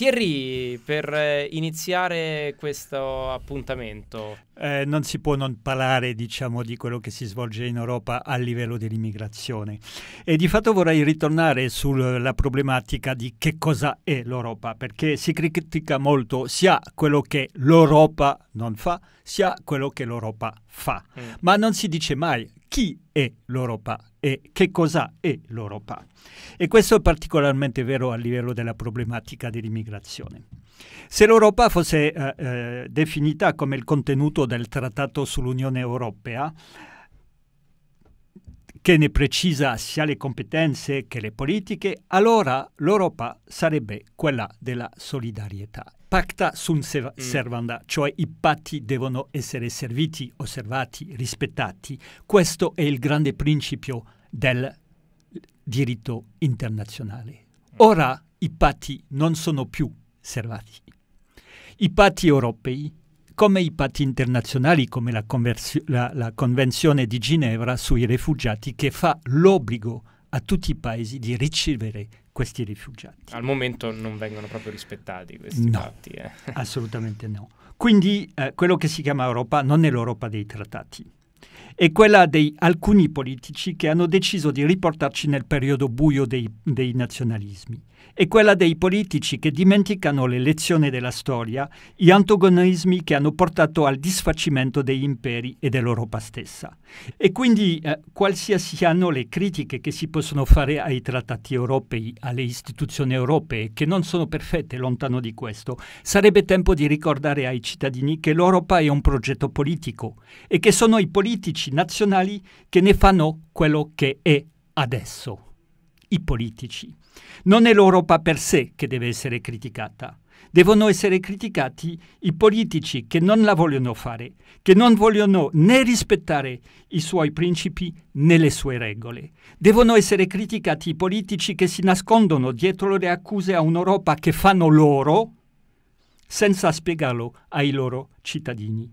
Thierry, per eh, iniziare questo appuntamento. Eh, non si può non parlare, diciamo, di quello che si svolge in Europa a livello dell'immigrazione. E di fatto vorrei ritornare sulla problematica di che cosa è l'Europa, perché si critica molto sia quello che l'Europa non fa, sia quello che l'Europa fa. Mm. Ma non si dice mai chi è l'Europa e che cosa è l'Europa. E questo è particolarmente vero a livello della problematica dell'immigrazione. Se l'Europa fosse eh, eh, definita come il contenuto del Trattato sull'Unione Europea, che ne precisa sia le competenze che le politiche, allora l'Europa sarebbe quella della solidarietà. Pacta sunt mm. servanda, cioè i patti devono essere serviti, osservati, rispettati. Questo è il grande principio del diritto internazionale. Mm. Ora i patti non sono più servati. I patti europei come i patti internazionali, come la, la, la Convenzione di Ginevra sui rifugiati che fa l'obbligo a tutti i paesi di ricevere questi rifugiati. Al momento non vengono proprio rispettati questi no, patti. Eh. Assolutamente no. Quindi eh, quello che si chiama Europa non è l'Europa dei trattati è quella di alcuni politici che hanno deciso di riportarci nel periodo buio dei, dei nazionalismi. È quella dei politici che dimenticano le lezioni della storia, gli antagonismi che hanno portato al disfacimento degli imperi e dell'Europa stessa. E quindi eh, qualsiasi siano le critiche che si possono fare ai trattati europei, alle istituzioni europee, che non sono perfette, lontano di questo, sarebbe tempo di ricordare ai cittadini che l'Europa è un progetto politico e che sono i politici politici nazionali che ne fanno quello che è adesso. I politici. Non è l'Europa per sé che deve essere criticata. Devono essere criticati i politici che non la vogliono fare, che non vogliono né rispettare i suoi principi né le sue regole. Devono essere criticati i politici che si nascondono dietro le accuse a un'Europa che fanno loro senza spiegarlo ai loro cittadini.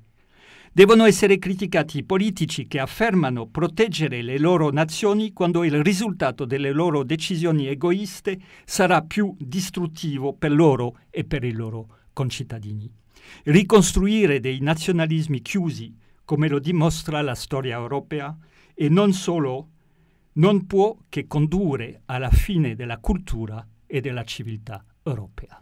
Devono essere criticati i politici che affermano proteggere le loro nazioni quando il risultato delle loro decisioni egoiste sarà più distruttivo per loro e per i loro concittadini. Ricostruire dei nazionalismi chiusi, come lo dimostra la storia europea, e non solo, non può che condurre alla fine della cultura e della civiltà europea.